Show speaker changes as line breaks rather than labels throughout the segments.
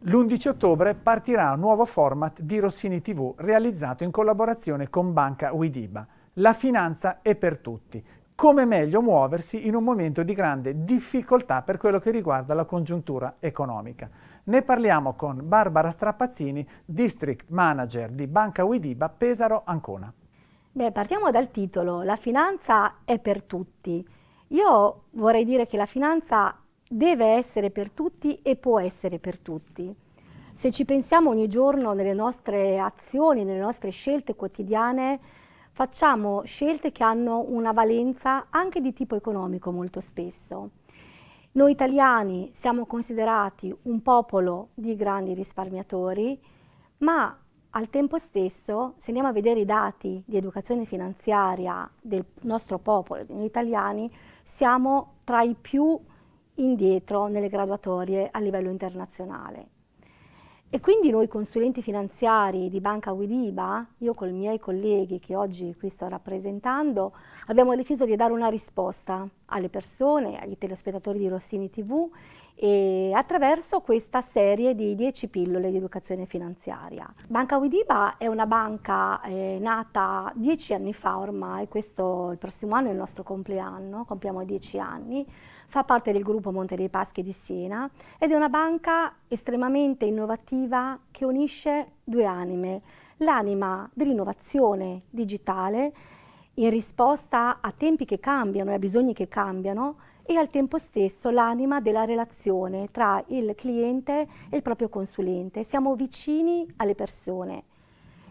L'11 ottobre partirà un nuovo format di Rossini TV realizzato in collaborazione con Banca Widiba. La finanza è per tutti. Come meglio muoversi in un momento di grande difficoltà per quello che riguarda la congiuntura economica. Ne parliamo con Barbara Strappazzini, District Manager di Banca Widiba Pesaro Ancona.
Beh, partiamo dal titolo. La finanza è per tutti. Io vorrei dire che la finanza deve essere per tutti e può essere per tutti. Se ci pensiamo ogni giorno nelle nostre azioni, nelle nostre scelte quotidiane, facciamo scelte che hanno una valenza anche di tipo economico molto spesso. Noi italiani siamo considerati un popolo di grandi risparmiatori, ma al tempo stesso, se andiamo a vedere i dati di educazione finanziaria del nostro popolo, di noi italiani, siamo tra i più indietro nelle graduatorie a livello internazionale. E quindi noi consulenti finanziari di Banca Guidiba, io con i miei colleghi che oggi qui sto rappresentando, abbiamo deciso di dare una risposta alle persone, agli telespettatori di Rossini TV e attraverso questa serie di 10 pillole di educazione finanziaria. Banca Widiba è una banca eh, nata 10 anni fa ormai, questo il prossimo anno è il nostro compleanno, compiamo 10 anni, fa parte del gruppo Monte dei Paschi di Siena ed è una banca estremamente innovativa che unisce due anime, l'anima dell'innovazione digitale in risposta a tempi che cambiano e a bisogni che cambiano e al tempo stesso l'anima della relazione tra il cliente e il proprio consulente. Siamo vicini alle persone.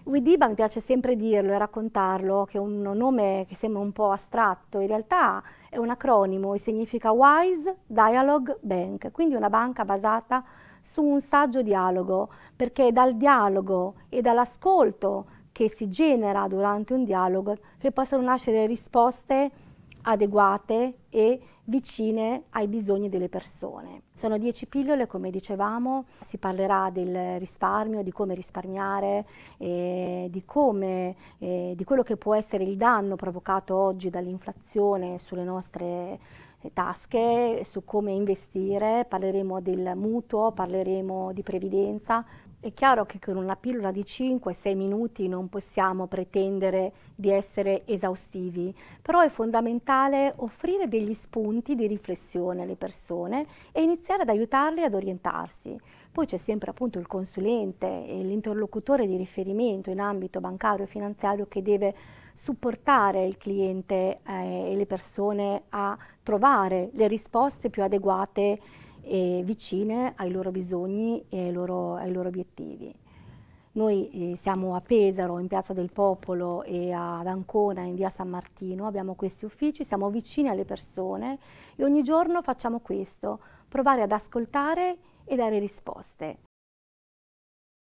Widiba mi piace sempre dirlo e raccontarlo, che è un nome che sembra un po' astratto, in realtà è un acronimo e significa Wise Dialogue Bank, quindi una banca basata su un saggio dialogo, perché è dal dialogo e dall'ascolto che si genera durante un dialogo che possono nascere risposte adeguate e vicine ai bisogni delle persone. Sono 10 pillole, come dicevamo, si parlerà del risparmio, di come risparmiare, eh, di, come, eh, di quello che può essere il danno provocato oggi dall'inflazione sulle nostre eh, tasche, su come investire, parleremo del mutuo, parleremo di previdenza, è chiaro che con una pillola di 5-6 minuti non possiamo pretendere di essere esaustivi, però è fondamentale offrire degli spunti di riflessione alle persone e iniziare ad aiutarle ad orientarsi. Poi c'è sempre appunto il consulente e l'interlocutore di riferimento in ambito bancario e finanziario che deve supportare il cliente eh, e le persone a trovare le risposte più adeguate e vicine ai loro bisogni e ai loro, ai loro obiettivi. Noi eh, siamo a Pesaro, in Piazza del Popolo e ad Ancona, in via San Martino, abbiamo questi uffici, siamo vicini alle persone e ogni giorno facciamo questo, provare ad ascoltare e dare risposte.